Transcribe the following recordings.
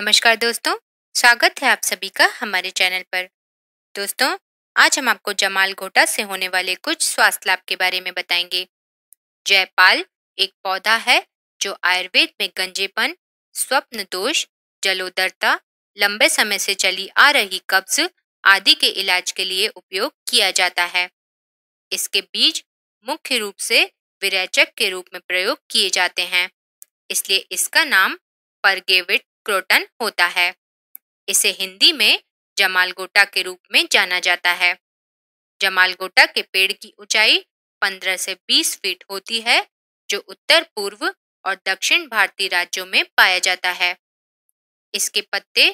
नमस्कार दोस्तों स्वागत है आप सभी का हमारे चैनल पर दोस्तों आज हम आपको जमाल घोटा से होने वाले कुछ स्वास्थ्य लाभ के बारे में बताएंगे जयपाल एक पौधा है जो आयुर्वेद में गंजेपन स्वप्न दोष जलोदरता लंबे समय से चली आ रही कब्ज आदि के इलाज के लिए उपयोग किया जाता है इसके बीज मुख्य रूप से विरेचक के रूप में प्रयोग किए जाते हैं इसलिए इसका नाम परगेविट क्रोटन होता है इसे हिंदी में जमाल गोटा के रूप में जाना जाता है जमाल गोटा के पेड़ की ऊंचाई 15 से 20 फीट होती है जो उत्तर पूर्व और दक्षिण भारतीय राज्यों में पाया जाता है इसके पत्ते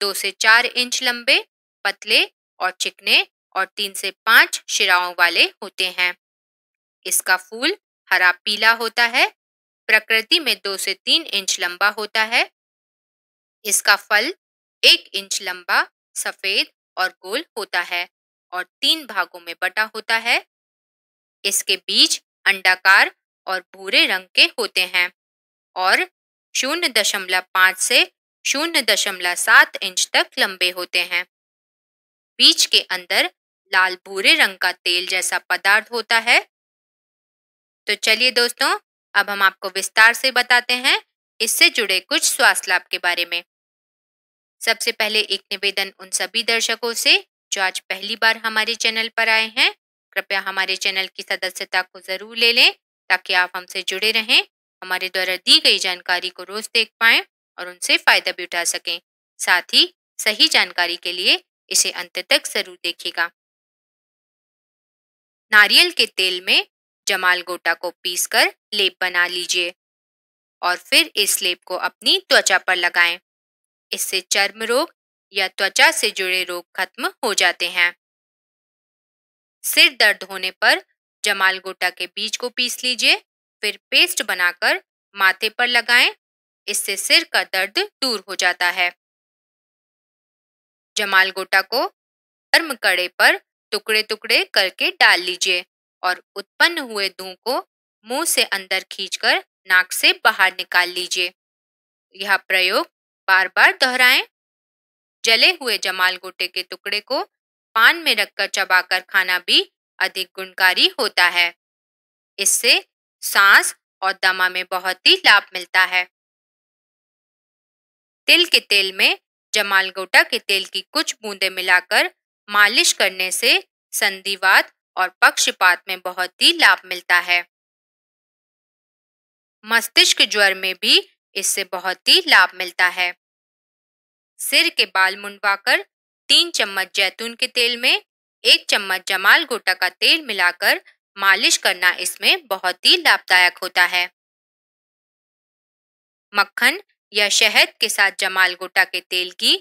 दो से चार इंच लंबे पतले और चिकने और तीन से 5 शिराओं वाले होते हैं इसका फूल हरा पीला होता है प्रकृति में दो से तीन इंच लंबा होता है इसका फल एक इंच लंबा सफेद और गोल होता है और तीन भागों में बटा होता है इसके बीज अंडाकार और भूरे रंग के होते हैं और शून्य दशमलव पांच से शून्य दशमलव सात इंच तक लंबे होते हैं बीज के अंदर लाल भूरे रंग का तेल जैसा पदार्थ होता है तो चलिए दोस्तों अब हम आपको विस्तार से बताते हैं इससे जुड़े कुछ स्वास्थ्य लाभ के बारे में सबसे पहले एक निवेदन उन सभी दर्शकों से जो आज पहली बार हमारे चैनल पर आए हैं कृपया हमारे चैनल की सदस्यता को जरूर ले लें ताकि आप हमसे जुड़े रहें हमारे द्वारा दी गई जानकारी को रोज देख पाएं और उनसे फायदा भी उठा सकें साथ ही सही जानकारी के लिए इसे अंत तक जरूर देखेगा नारियल के तेल में जमाल गोटा को पीसकर लेप बना लीजिए और फिर इस लेप को अपनी त्वचा पर लगाएं। इससे चर्म रोग या त्वचा से जुड़े रोग खत्म हो जाते हैं सिर दर्द होने पर जमाल गोटा के बीज को पीस लीजिए फिर पेस्ट बनाकर माथे पर लगाएं इससे सिर का दर्द दूर हो जाता है जमाल गोटा को गर्म कड़े पर टुकड़े टुकड़े करके डाल लीजिए और उत्पन्न हुए धूं को मुंह से अंदर खींचकर नाक से बाहर निकाल लीजिए यह प्रयोग बार बार दोहराएं जले हुए जमाल गोटे के टुकड़े को पान में रखकर चबाकर खाना भी अधिक गुणकारी होता है इससे सांस और दमा में बहुत ही लाभ मिलता है तिल के तेल में जमाल गोटा के तेल की कुछ बूंदें मिलाकर मालिश करने से संधिवात और पक्षपात में बहुत ही लाभ मिलता है मस्तिष्क ज्वर में भी इससे बहुत ही लाभ मिलता है सिर के बाल मुंडवाकर तीन चम्मच जैतून के तेल में एक चम्मच जमाल गोटा का तेल मिलाकर मालिश करना इसमें बहुत ही लाभदायक होता है मक्खन या शहद के साथ जमाल गोटा के तेल की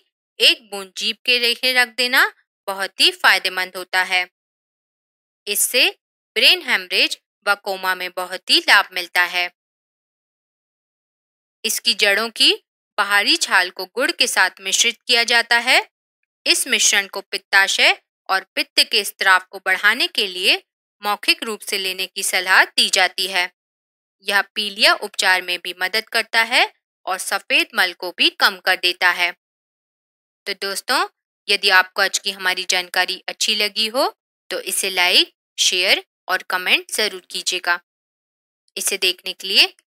एक बूंद जीप के रेखे रख देना बहुत ही फायदेमंद होता है इससे ब्रेन हेमरेज व कोमा में बहुत ही लाभ मिलता है इसकी जड़ों की बाहरी छाल को गुड़ के साथ मिश्रित किया जाता है इस मिश्रण को पित्ताशय और पित्त के स्त्राव को बढ़ाने के लिए मौखिक रूप से लेने की सलाह दी जाती है यह पीलिया उपचार में भी मदद करता है और सफ़ेद मल को भी कम कर देता है तो दोस्तों यदि आपको आज की हमारी जानकारी अच्छी लगी हो तो इसे लाइक शेयर और कमेंट ज़रूर कीजिएगा इसे देखने के लिए